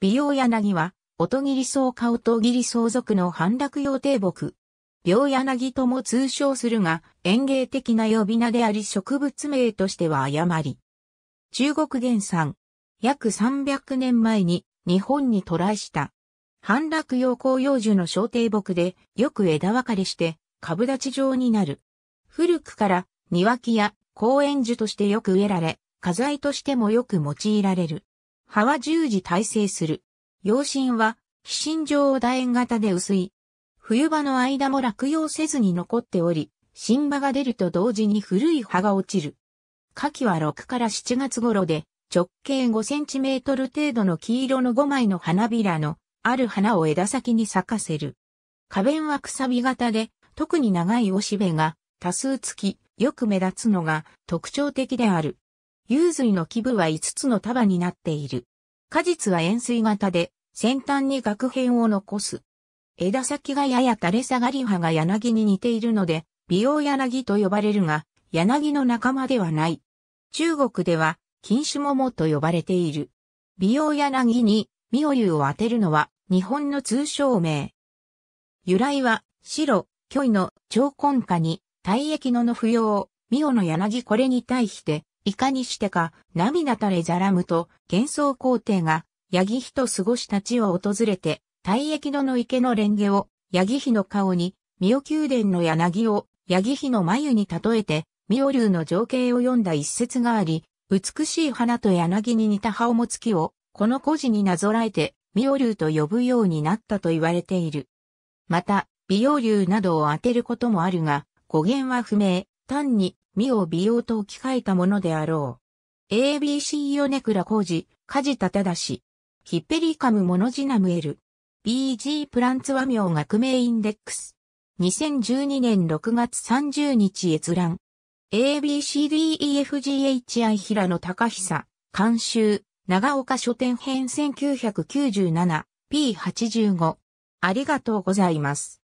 美容柳は、音切り草か音切り草属の反落用低木。病柳とも通称するが、園芸的な呼び名であり植物名としては誤り。中国原産。約300年前に日本に渡来した。反落用紅葉樹の小低木で、よく枝分かれして、株立ち状になる。古くから庭木や公園樹としてよく植えられ、花材としてもよく用いられる。葉は十字耐性する。葉心は、非心状を楕円型で薄い。冬場の間も落葉せずに残っており、新葉が出ると同時に古い葉が落ちる。夏季は6から7月頃で、直径5センチメートル程度の黄色の5枚の花びらの、ある花を枝先に咲かせる。花弁はくさび型で、特に長いおしべが多数つき、よく目立つのが特徴的である。幽髄の基部は5つの束になっている。果実は円錐型で、先端に額片を残す。枝先がやや垂れ下がり葉が柳に似ているので、美容柳と呼ばれるが、柳の仲間ではない。中国では、金種桃と呼ばれている。美容柳に、ミオリュウを当てるのは、日本の通称名。由来は、白、虚位の超根下に、体液のの不要、ミオの柳これに対して、いかにしてか、涙垂れざらむと、幻想皇帝が、ヤギヒと過ごした地を訪れて、大液戸の池のレンゲを、ヤギヒの顔に、ミオ宮殿の柳を、ヤギヒの眉に例えて、ミオ流の情景を読んだ一節があり、美しい花と柳に似た葉を持つ木を、この故事になぞらえて、ミオ流と呼ぶようになったと言われている。また、美容流などを当てることもあるが、語源は不明、単に身を美容と置き換えたものであろう。ABC 米倉浩二、梶田シ。ヒッペリカムモノジナムエル。BG プランツ和名学名インデックス。2012年6月30日閲覧。ABCDEFGHI 平野隆久、監修、長岡書店編 1997P85。ありがとうございます。